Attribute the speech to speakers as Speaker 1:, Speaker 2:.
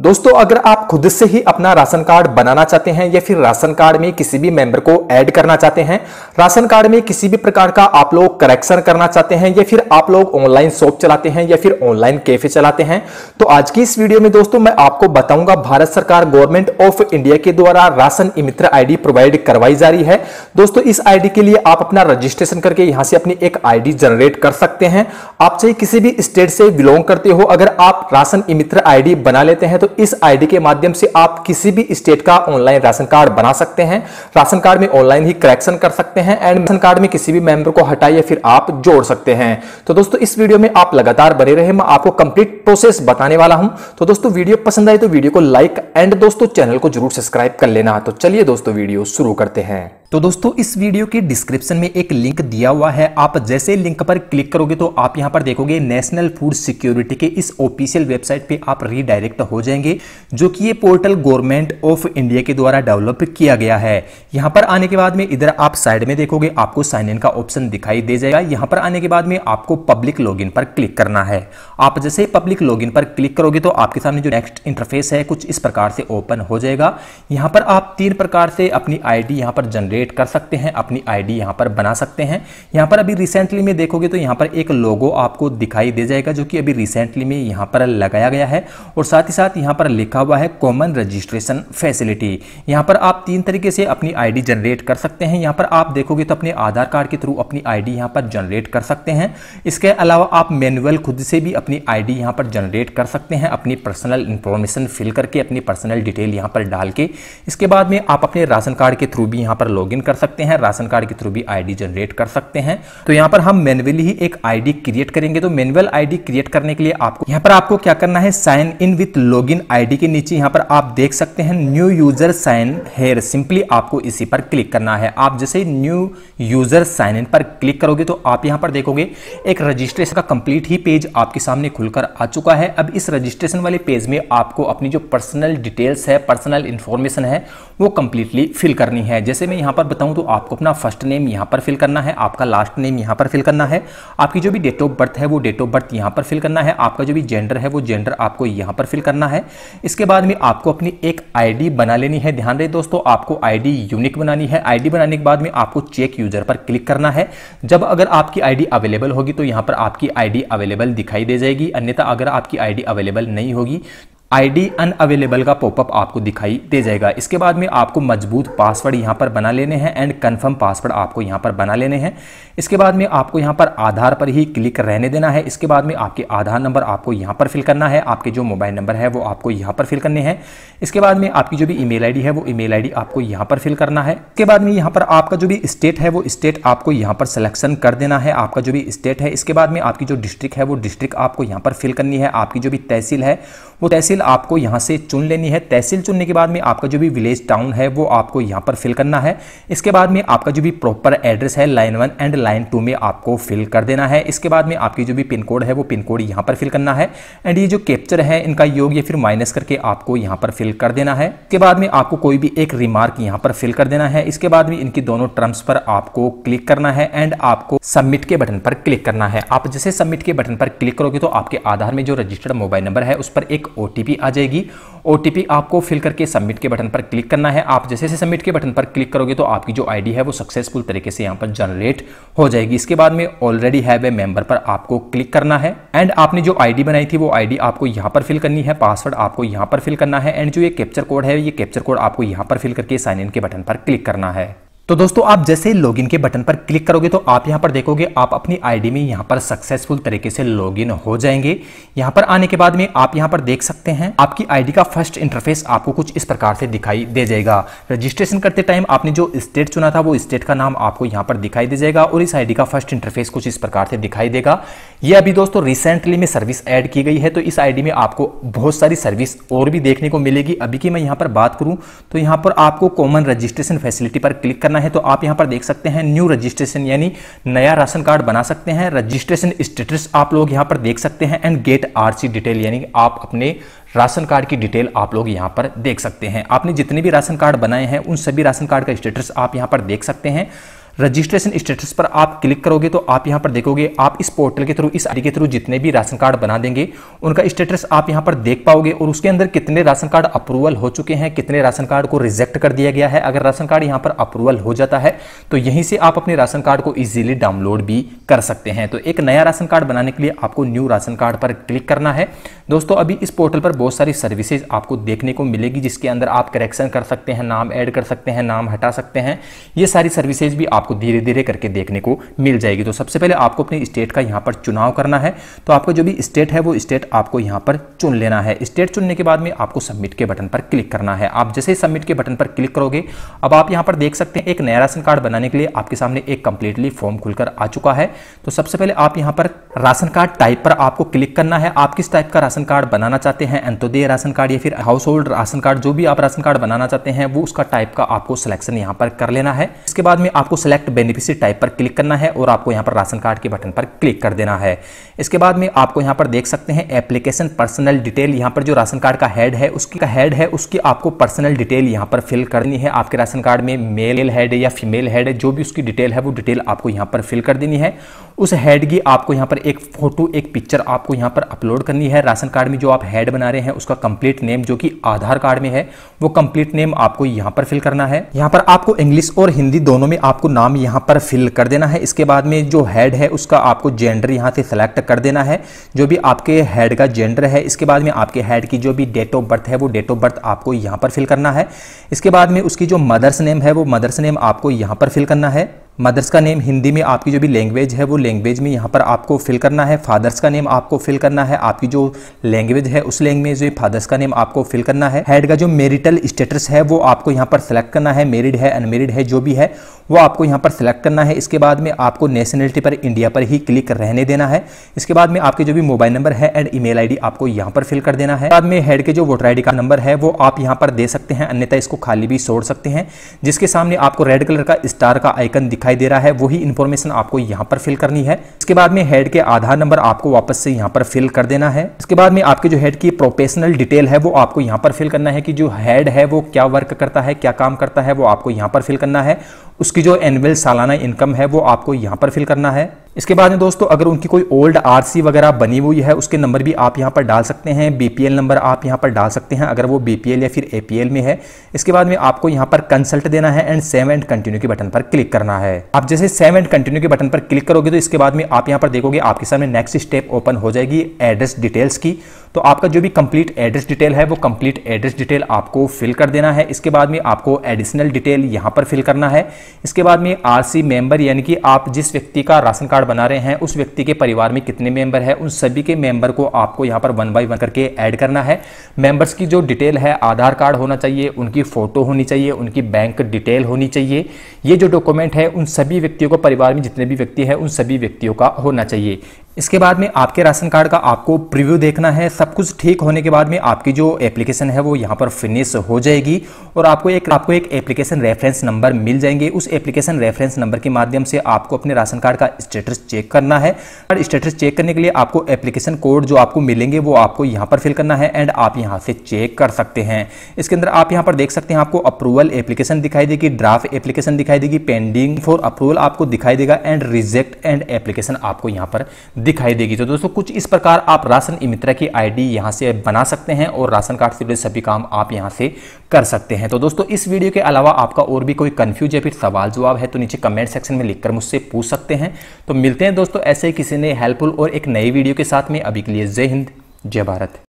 Speaker 1: दोस्तों अगर आप खुद से ही अपना राशन कार्ड बनाना चाहते हैं या फिर राशन कार्ड में किसी भी मेंबर को ऐड करना चाहते हैं राशन कार्ड में किसी भी प्रकार का आप लोग करेक्शन करना चाहते हैं या फिर आप लोग ऑनलाइन शॉप चलाते हैं या फिर ऑनलाइन कैफे चलाते हैं तो आज की इस वीडियो में दोस्तों मैं आपको बताऊंगा भारत सरकार गवर्नमेंट ऑफ इंडिया के द्वारा राशन मित्र आईडी प्रोवाइड करवाई जा रही है दोस्तों इस आई के लिए आप अपना रजिस्ट्रेशन करके यहाँ से अपनी एक आईडी जनरेट कर सकते हैं आप चाहे किसी भी स्टेट से बिलोंग करते हो अगर आप राशन मित्र आईडी बना लेते हैं तो इस आईडी के माध्यम से आप किसी भी स्टेट का ऑनलाइन राशन कार्ड बना सकते हैं राशन कार्ड में ऑनलाइन ही करेक्शन कर सकते हैं एंड राशन कार्ड में किसी भी मेंबर को हटाइए फिर आप जोड़ सकते हैं तो दोस्तों इस वीडियो में आप लगातार बने रहे मैं आपको कंप्लीट प्रोसेस बताने वाला हूं तो दोस्तों वीडियो पसंद आए तो वीडियो को लाइक एंड दोस्तों चैनल को जरूर सब्सक्राइब कर लेना तो चलिए दोस्तों वीडियो शुरू करते हैं तो दोस्तों इस वीडियो के डिस्क्रिप्शन में एक लिंक दिया हुआ है आप जैसे लिंक पर क्लिक करोगे तो आप यहां पर देखोगे नेशनल फूड सिक्योरिटी के इस ऑफिशियल वेबसाइट पे आप रीडायरेक्ट हो जाएंगे जो कि ये पोर्टल गवर्नमेंट ऑफ इंडिया के द्वारा डेवलप किया गया है यहां पर आने के बाद में इधर आप साइड में देखोगे आपको साइन इन का ऑप्शन दिखाई दे जाएगा यहां पर आने के बाद में आपको पब्लिक लॉग पर क्लिक करना है आप जैसे पब्लिक लॉग पर क्लिक करोगे तो आपके सामने जो नेक्स्ट इंटरफेस है कुछ इस प्रकार से ओपन हो जाएगा यहां पर आप तीन प्रकार से अपनी आई यहां पर जनरेट क्रिएट कर सकते हैं अपनी आईडी यहाँ पर बना सकते हैं यहाँ पर अभी रिसेंटली में देखोगे तो यहाँ पर एक लोगो आपको दिखाई दे जाएगा जो कि अभी रिसेंटली में यहाँ पर लगाया गया है और साथ ही साथ यहाँ पर लिखा हुआ है कॉमन रजिस्ट्रेशन फैसिलिटी यहाँ पर आप तीन तरीके से अपनी आईडी जनरेट कर सकते हैं यहाँ पर आप देखोगे तो अपने आधार कार्ड के थ्रू अपनी आईडी यहाँ पर जनरेट कर सकते हैं इसके अलावा आप मैनुअल खुद से भी अपनी आई यहाँ पर जनरेट कर सकते हैं अपनी पर्सनल इंफॉर्मेशन फिल करके अपनी पर्सनल डिटेल यहाँ पर डाल के इसके बाद में आप अपने राशन कार्ड के थ्रू भी यहाँ पर लॉग लॉगिन कर सकते हैं राशन कार्ड के थ्रू भी आईडी जनरेट कर सकते हैं तो यहाँ पर हम मैनुअली ही एक आईडी क्रिएट करेंगे तो मैनुअल आईडी क्रिएट करने के लिए आपको यहाँ पर आपको क्या करना है sign in with log in ID के नीचे यहाँ पर आप देख सकते हैं new user sign here simply आपको इसी पर क्लिक करना है आप जैसे न्यू यूजर साइन इन पर क्लिक करोगे तो आप यहाँ पर देखोगे एक रजिस्ट्रेशन का कंप्लीट ही पेज आपके सामने खुलकर आ चुका है अब इस रजिस्ट्रेशन वाले पेज में आपको अपनी जो पर्सनल डिटेल्स है पर्सनल इंफॉर्मेशन है वो कंप्लीटली फिल करनी है जैसे मैं यहां पर बताऊं तो आपको अपना फर्स्ट नेम यहाँ पर फिल करना है आपका लास्ट नेम यहाँ पर फिल करना है आपकी जो भी डेट ऑफ बर्थ है वो डेट ऑफ बर्थ यहाँ पर फिल करना है आपका जो भी जेंडर है वो जेंडर आपको यहाँ पर फिल करना है इसके बाद में आपको अपनी एक आईडी बना लेनी है ध्यान रहे दोस्तों आपको आईडी यूनिक बनानी है आईडी बनाने के बाद में आपको चेक यूजर पर क्लिक करना है जब अगर आपकी आईडी अवेलेबल होगी तो यहाँ पर आपकी आईडी अवेलेबल दिखाई दे जाएगी अन्यथा अगर आपकी आईडी अवेलेबल नहीं होगी आईडी अनअवेलेबल का पॉपअप आपको दिखाई दे जाएगा इसके बाद में आपको मजबूत पासवर्ड यहाँ पर बना लेने हैं एंड कंफर्म पासवर्ड आपको यहाँ पर बना लेने हैं इसके बाद में आपको यहाँ पर आधार पर ही क्लिक रहने देना है इसके बाद में आपके आधार नंबर आपको यहाँ पर फिल करना है आपके जो मोबाइल नंबर है वो आपको यहाँ पर फिल करने हैं इसके बाद में आपकी जो भी ईमेल आईडी है वो ईमेल आईडी आपको यहाँ पर फिल करना है इसके बाद में यहाँ पर आपका जो भी स्टेट है वो स्टेट आपको यहाँ पर सिलेक्शन कर देना है आपका जो भी स्टेट है इसके बाद में आपकी जो डिस्ट्रिक्ट है वो डिस्ट्रिक्ट आपको यहाँ पर फिल करनी है आपकी जो भी तहसील है वो तहसील तहसील आपको यहाँ से चुन लेनी है तहसील चुनने के बाद में आपका जो भी विलेज टाउन है वो आपको यहाँ पर फिल करना है इसके बाद में आपका जो भी प्रॉपर एड्रेस है line one and line two में आपको फिल कर देना है इसके बाद में आपकी जो भी पिन कोड है वो पिन कोड यहाँ पर फिल करना है एंड ये जो कैप्चर है इनका योग या फिर माइनस करके आपको यहाँ पर फिल कर देना है इसके बाद में आपको कोई भी एक रिमार्क यहाँ पर फिल कर देना है इसके बाद में इनकी दोनों टर्म्स पर आपको क्लिक करना है एंड आपको सबमिट के बटन पर क्लिक करना है आप जैसे सबमिट के बटन पर क्लिक करोगे तो आपके आधार में जो रजिस्टर्ड मोबाइल नंबर है उस पर एक ओ आ जाएगी ओ आपको फिल करके सबमिट के बटन पर क्लिक करना है आप जैसे जैसे सबमिट के बटन पर क्लिक करोगे तो आपकी जो आईडी है वो सक्सेसफुल तरीके से यहाँ पर जनरेट हो जाएगी इसके बाद में ऑलरेडी हैव ए मेंबर पर आपको क्लिक करना है एंड आपने जो आईडी बनाई थी वो आईडी आपको यहाँ पर फिल करनी है पासवर्ड आपको यहाँ पर फिल करना है एंड जो ये कैप्चर कोड है ये कैप्चर कोड आपको यहाँ पर फिल करके साइन इन के बटन पर क्लिक करना है तो दोस्तों आप जैसे लॉगिन के बटन पर क्लिक करोगे तो आप यहां पर देखोगे आप अपनी आईडी में यहां पर सक्सेसफुल तरीके से लॉगिन हो जाएंगे यहां पर आने के बाद में आप यहां पर देख सकते हैं आपकी आईडी का फर्स्ट इंटरफेस आपको कुछ इस प्रकार से दिखाई दे जाएगा रजिस्ट्रेशन करते टाइम आपने जो स्टेट चुना था वो स्टेट का नाम आपको यहाँ पर दिखाई दे जाएगा और इस आईडी का फर्स्ट इंटरफेस कुछ इस प्रकार से दिखाई देगा ये अभी दोस्तों रिसेंटली में सर्विस एड की गई है तो इस आईडी में आपको बहुत सारी सर्विस और भी देखने को मिलेगी अभी की मैं यहाँ पर बात करूँ तो यहाँ पर आपको कॉमन रजिस्ट्रेशन फैसिलिटी पर क्लिक करना करना है तो आप यहां पर देख सकते हैं न्यू रजिस्ट्रेशन यानी नया राशन कार्ड बना सकते हैं रजिस्ट्रेशन स्टेटस आप लोग यहां पर देख सकते हैं एंड गेट आरसी डिटेल यानी आप अपने राशन कार्ड की डिटेल आप लोग यहां पर देख सकते हैं आपने जितने भी राशन कार्ड बनाए हैं उन सभी राशन कार्ड का स्टेटस आप यहां पर देख सकते हैं रजिस्ट्रेशन स्टेटस पर आप क्लिक करोगे तो आप यहाँ पर देखोगे आप इस पोर्टल के थ्रू इस आई के थ्रू जितने भी राशन कार्ड बना देंगे उनका स्टेटस आप यहाँ पर देख पाओगे और उसके अंदर कितने राशन कार्ड अप्रूवल हो चुके हैं कितने राशन कार्ड को रिजेक्ट कर दिया गया है अगर राशन कार्ड यहाँ पर अप्रूवल हो जाता है तो यहीं से आप अपने राशन कार्ड को ईजिली डाउनलोड भी कर सकते हैं तो एक नया राशन कार्ड बनाने के लिए आपको न्यू राशन कार्ड पर क्लिक करना है दोस्तों अभी इस पोर्टल पर बहुत सारी सर्विसेज आपको देखने को मिलेगी जिसके अंदर आप करेक्शन कर सकते हैं नाम एड कर सकते हैं नाम हटा सकते हैं ये सारी सर्विसेज भी आप आपको धीरे धीरे करके देखने को मिल जाएगी तो सबसे पहले आपको अपने स्टेट का यहाँ पर चुनाव करना है तो आपका जो भी स्टेट है वो स्टेट आपको यहाँ पर चुन लेना है स्टेट चुनने के बाद में आपको सबमिट के बटन पर क्लिक करना है आप जैसे ही सबमिट के बटन पर क्लिक करोगे अब आप यहाँ पर देख सकते हैं एक नया राशन कार्ड बनाने के लिए आपके सामने एक कंप्लीटली फॉर्म खुलकर आ चुका है तो सबसे पहले आप यहाँ पर राशन कार्ड टाइप पर आपको क्लिक करना है आप किस टाइप का राशन कार्ड बनाना चाहते हैं अंतोदय राशन कार्ड या फिर हाउस होल्ड राशन कार्ड जो भी आप राशन कार्ड बनाना चाहते हैं वो उसका टाइप का आपको सिलेक्शन यहाँ पर कर लेना है इसके बाद में आपको सिलेक्ट सेलेक्ट बेनिफिशियरी टाइप पर क्लिक करना है और आपको यहाँ पर राशन कार्ड के बटन पर क्लिक कर देना है इसके बाद में आपको यहाँ पर देख सकते हैं एप्लीकेशन पर्सनल डिटेल यहाँ पर जो राशन कार्ड का हेड है उसकी का हेड है उसकी आपको पर्सनल डिटेल यहाँ पर फिल करनी है आपके राशन कार्ड में मेल हेड या फीमेल हेड जो भी उसकी डिटेल है वो डिटेल आपको यहाँ पर फिल कर देनी है उस हेड की आपको यहाँ पर एक फोटो एक पिक्चर आपको यहाँ पर अपलोड करनी है राशन कार्ड में जो आप हेड बना रहे हैं उसका कंप्लीट नेम जो कि आधार कार्ड में है वो कंप्लीट नेम आपको यहाँ पर फिल करना है यहाँ पर आपको इंग्लिश और हिंदी दोनों में आपको नाम यहाँ पर फिल कर देना है इसके बाद में जो हेड है उसका आपको जेंडर यहाँ से सेलेक्ट कर देना है जो भी आपके हेड का जेंडर है इसके बाद में आपके हेड की जो भी डेट ऑफ बर्थ है वो डेट ऑफ बर्थ आपको यहाँ पर फिल करना है इसके बाद में उसकी जो मदर्स नेम है वो मदर्स नेम आपको यहाँ पर फिल करना है मदर्स का नेम हिंदी में आपकी जो भी लैंग्वेज है वो लैंग्वेज में यहाँ पर आपको फिल करना है फादर्स का नेम आपको फिल करना है आपकी जो लैंग्वेज है उस लैंग्वेज में फादर्स का नेम आपको फिल करना है हेड का जो मेरिटल स्टेटस है वो आपको यहाँ पर सेलेक्ट करना है मेरिड है अनमेरिड है जो भी है वो आपको यहाँ पर सेलेक्ट करना है इसके बाद में आपको नेशनलिटी पर इंडिया पर ही क्लिक रहने देना है इसके बाद में आपके जो भी मोबाइल नंबर है एंड ईमेल आईडी आपको यहाँ पर फिल कर देना है बाद में हेड के जो वोटर आईडी का नंबर है वो आप यहाँ पर दे सकते हैं अन्यथा इसको खाली भी छोड़ सकते हैं जिसके सामने आपको रेड कलर का स्टार का आइकन दिखा दिखाई दे रहा है वही इन्फॉर्मेशन आपको यहाँ पर फिल करनी है इसके बाद में हेड के आधार नंबर आपको वापस से यहाँ पर फिल कर देना है इसके बाद में आपके जो हेड की प्रोफेशनल डिटेल है वो आपको यहाँ पर फिल करना है कि जो हेड है वो क्या वर्क करता है क्या काम करता है वो आपको यहाँ पर फिल करना है उसकी जो एनुअल सालाना इनकम है वो आपको यहाँ पर फिल करना है इसके बाद में दोस्तों अगर उनकी कोई ओल्ड आरसी वगैरह बनी हुई है उसके नंबर भी आप यहाँ पर डाल सकते हैं बीपीएल नंबर आप यहाँ पर डाल सकते हैं अगर वो बीपीएल या फिर एपीएल में है इसके बाद में आपको यहाँ पर कंसल्ट देना है एंड सेव एंड कंटिन्यू के बटन पर क्लिक करना है आप जैसे सेव एंड कंटिन्यू के बटन पर क्लिक करोगे तो इसके बाद में आप यहाँ पर देखोगे आपके सामने नेक्स्ट स्टेप ओपन हो जाएगी एड्रेस डिटेल्स की तो आपका जो भी कंप्लीट एड्रेस डिटेल है वो कंप्लीट एड्रेस डिटेल आपको फिल कर देना है इसके बाद में आपको एडिशनल डिटेल यहाँ पर फिल करना है इसके बाद में आरसी मेंबर यानी कि आप जिस व्यक्ति का राशन कार्ड बना रहे हैं उस व्यक्ति के परिवार में कितने मेंबर है उन सभी के मेंबर को आपको यहाँ पर वन बाई वन करके ऐड करना है मेंबर्स की जो डिटेल है आधार कार्ड होना चाहिए उनकी फ़ोटो होनी चाहिए उनकी बैंक डिटेल होनी चाहिए ये जो डॉक्यूमेंट है उन सभी व्यक्तियों को परिवार में जितने भी व्यक्ति हैं उन सभी व्यक्तियों का होना चाहिए इसके बाद में आपके राशन कार्ड का आपको प्रीव्यू देखना है सब कुछ ठीक होने के बाद में आपकी जो एप्लीकेशन है वो यहाँ पर फिनिश हो जाएगी और आपको एक आपको एक एप्लीकेशन रेफरेंस नंबर मिल जाएंगे उस एप्लीकेशन रेफरेंस नंबर के माध्यम से आपको अपने राशन कार्ड का स्टेटस चेक करना है और स्टेटस चेक करने के लिए आपको एप्लीकेशन कोड जो आपको मिलेंगे वो आपको यहाँ पर फिल करना है एंड आप यहाँ से चेक कर सकते हैं इसके अंदर आप यहाँ पर देख सकते हैं आपको अप्रूवल एप्लीकेशन दिखाई देगी ड्राफ्ट एप्लीकेशन दिखाई देगी पेंडिंग फॉर अप्रूवल आपको दिखाई देगा एंड रिजेक्ट एंड एप्लीकेशन आपको यहाँ पर दिखाई देगी तो दोस्तों कुछ इस प्रकार आप राशन ई मित्रा की आईडी यहां से बना सकते हैं और राशन कार्ड से जुड़े सभी काम आप यहां से कर सकते हैं तो दोस्तों इस वीडियो के अलावा आपका और भी कोई कन्फ्यूज या फिर सवाल जवाब है तो नीचे कमेंट सेक्शन में लिखकर मुझसे पूछ सकते हैं तो मिलते हैं दोस्तों ऐसे किसी ने हेल्पफुल और एक नई वीडियो के साथ में अभी के लिए जय हिंद जय भारत